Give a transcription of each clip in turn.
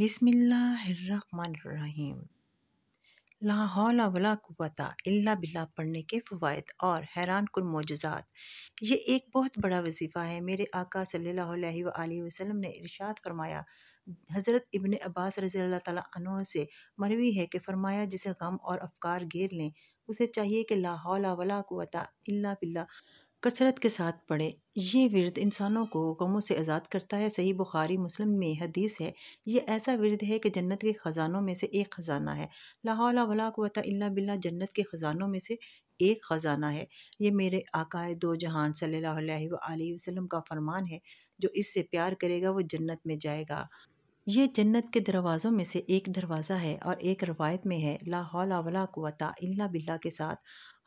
बिसमिल्लाम ला वला कुवता इल्ला बिल्ला पढ़ने के फ़वाद और हैरान कन मोजात ये एक बहुत बड़ा वजीफ़ा है मेरे आका सल्ला वसलम ने इरशाद फरमाया हज़रत इबन अब्बास रज़ी अल्लाह से मरवी है कि फ़रमाया जिसे गम और अफकार घेर लें उसे चाहिए कि लाहौल वला कुवता इल्ला बिल्ला कसरत के साथ पढ़े ये विरद इंसानों को गमों से आज़ाद करता है सही बुखारी मुस्लिम में हदीस है ये ऐसा विरद है कि जन्नत के ख़जानों में से एक ख़जाना है लाहौला वला वत बिल्ला जन्नत के ख़जानों में से एक ख़जाना है ये मेरे आकाए दो जहान सल्लल्लाहु वसम का फरमान है जो इससे प्यार करेगा वो जन्नत में जाएगा ये जन्नत के दरवाज़ों में से एक दरवाज़ा है और एक रवायत में है लाहौला वला कुवता इल्ला बिल्ला के साथ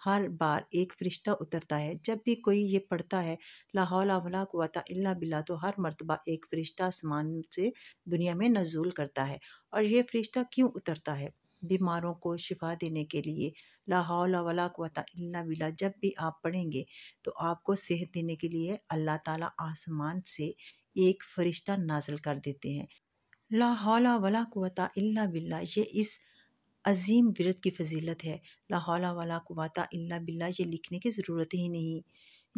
हर बार एक फ़रिश्ता उतरता है जब भी कोई ये पढ़ता है लाहौला वला कुवता इल्ला बिल्ला तो हर मरतबा एक फ़रिश्ता आसमान से दुनिया में नजूल करता है और ये फ़रिश्ता क्यों उतरता है बीमारों को शिफा देने के लिए ला वला कुवता इल्ला बिल्ला जब भी आप पढ़ेंगे तो आपको सेहत देने के लिए अल्लाह ताला आसमान से एक फ़रिश्ता नाजल कर देते हैं ला हौला वला कुवता इल्ला बिल्ला ये इस अजीम विरत की फजीलत है ला हौला वला कुवता इल्ला बिल्ला ये लिखने की ज़रूरत ही नहीं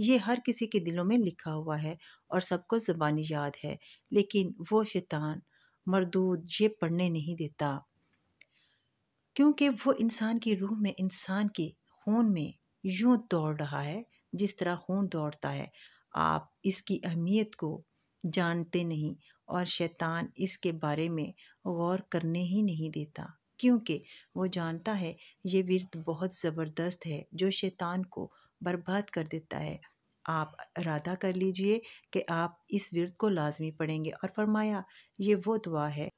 ये हर किसी के दिलों में लिखा हुआ है और सबको ज़बानी याद है लेकिन वो शैतान मरदूद ये पढ़ने नहीं देता क्योंकि वो इंसान की रूह में इंसान के खून में यूँ दौड़ रहा है जिस तरह खून दौड़ता है आप इसकी अहमियत को जानते नहीं और शैतान इसके बारे में गौर करने ही नहीं देता क्योंकि वो जानता है ये विरत बहुत ज़बरदस्त है जो शैतान को बर्बाद कर देता है आप इरादा कर लीजिए कि आप इस विरत को लाजमी पढ़ेंगे और फरमाया ये वो दुआ है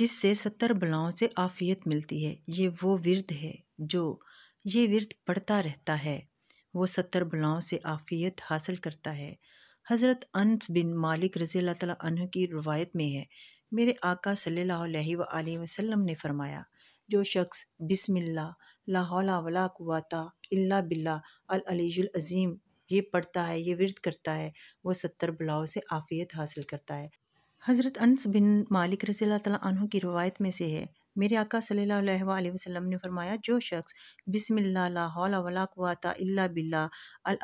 जिससे सत्तर बलाओं से आफियत मिलती है ये वो विरत है जो ये विरत पढ़ता रहता है वो सत्तर बलाओं से आफियत हासिल करता है हज़रत अनस बिन मालिक रज़ी अल्लाह तह की रवायत में है मेरे आका सल्ला वसम ने फरमाया जो शख्स बिसमिल्ला ला वला कुवाता इल्ला बिल्ला अल अलीजुल अज़ीम ये पढ़ता है ये विरद करता है वो सत्तर बलाओं से आफ़ियत हासिल करता है हज़रत अनस बिन मालिक रसी तह की रवायत में से है मेरे आका सल्लल्लाहु अलैहि वसल्लम ने फरमाया जो शख्स बिसमिल्ला इल्ला बिल्ला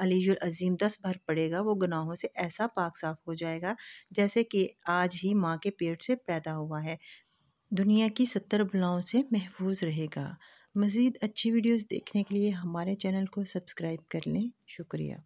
अलीजुल अज़ीम दस बार पड़ेगा वो गुनाहों से ऐसा पाक साफ हो जाएगा जैसे कि आज ही माँ के पेट से पैदा हुआ है दुनिया की सत्तर बलाओं से महफूज रहेगा मज़ीद अच्छी वीडियोज़ देखने के लिए हमारे चैनल को सब्सक्राइब कर लें शुक्रिया